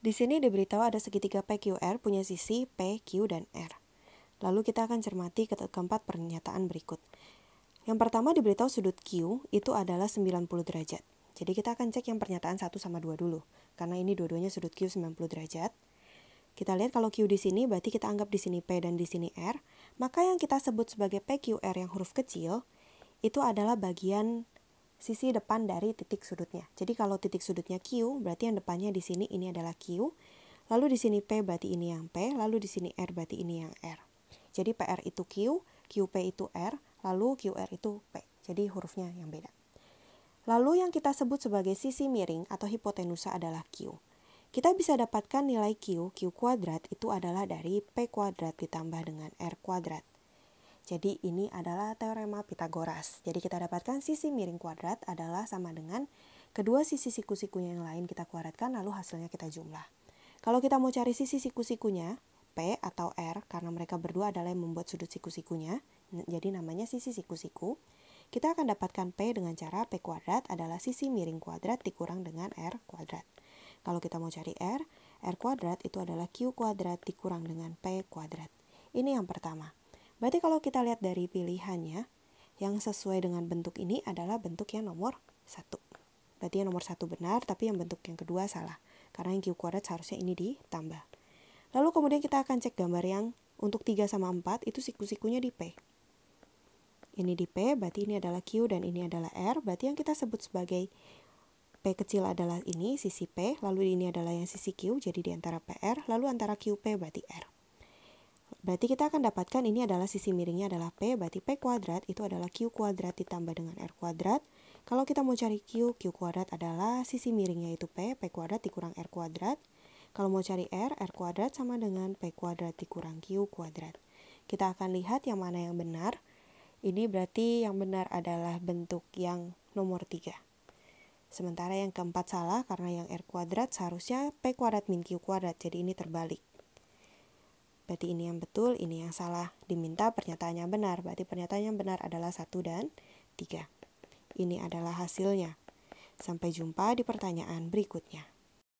Di sini diberitahu ada segitiga PQR punya sisi P, Q, dan R. Lalu kita akan cermati ke keempat pernyataan berikut. Yang pertama diberitahu sudut Q itu adalah 90 derajat. Jadi kita akan cek yang pernyataan 1 sama 2 dulu, karena ini dua-duanya sudut Q 90 derajat. Kita lihat kalau Q di sini, berarti kita anggap di sini P dan di sini R, maka yang kita sebut sebagai PQR yang huruf kecil, itu adalah bagian sisi depan dari titik sudutnya. Jadi kalau titik sudutnya Q, berarti yang depannya di sini ini adalah Q. Lalu di sini P berarti ini yang P, lalu di sini R berarti ini yang R. Jadi PR itu Q, QP itu R, lalu QR itu P. Jadi hurufnya yang beda. Lalu yang kita sebut sebagai sisi miring atau hipotenusa adalah Q. Kita bisa dapatkan nilai Q, Q kuadrat itu adalah dari P kuadrat ditambah dengan R kuadrat. Jadi ini adalah teorema Pitagoras. Jadi kita dapatkan sisi miring kuadrat adalah sama dengan kedua sisi siku-sikunya yang lain kita kuadratkan lalu hasilnya kita jumlah. Kalau kita mau cari sisi siku-sikunya, P atau R karena mereka berdua adalah yang membuat sudut siku-sikunya, jadi namanya sisi siku-siku. Kita akan dapatkan P dengan cara P kuadrat adalah sisi miring kuadrat dikurang dengan R kuadrat. Kalau kita mau cari R, R kuadrat itu adalah Q kuadrat dikurang dengan P kuadrat. Ini yang pertama. Berarti kalau kita lihat dari pilihannya, yang sesuai dengan bentuk ini adalah bentuk yang nomor satu. Berarti yang nomor satu benar, tapi yang bentuk yang kedua salah. Karena yang Q kuadrat seharusnya ini ditambah. Lalu kemudian kita akan cek gambar yang untuk 3 sama 4 itu siku-sikunya di P. Ini di P, berarti ini adalah Q dan ini adalah R. Berarti yang kita sebut sebagai P kecil adalah ini, sisi P. Lalu ini adalah yang sisi Q, jadi di antara PR. Lalu antara QP berarti R. Berarti kita akan dapatkan ini adalah sisi miringnya adalah P, berarti P kuadrat itu adalah Q kuadrat ditambah dengan R kuadrat. Kalau kita mau cari Q, Q kuadrat adalah sisi miringnya itu P, P kuadrat dikurang R kuadrat. Kalau mau cari R, R kuadrat sama dengan P kuadrat dikurang Q kuadrat. Kita akan lihat yang mana yang benar. Ini berarti yang benar adalah bentuk yang nomor 3. Sementara yang keempat salah karena yang R kuadrat seharusnya P kuadrat min Q kuadrat, jadi ini terbalik berarti ini yang betul, ini yang salah. Diminta pernyataan yang benar, berarti pernyataan yang benar adalah satu dan tiga. Ini adalah hasilnya. Sampai jumpa di pertanyaan berikutnya.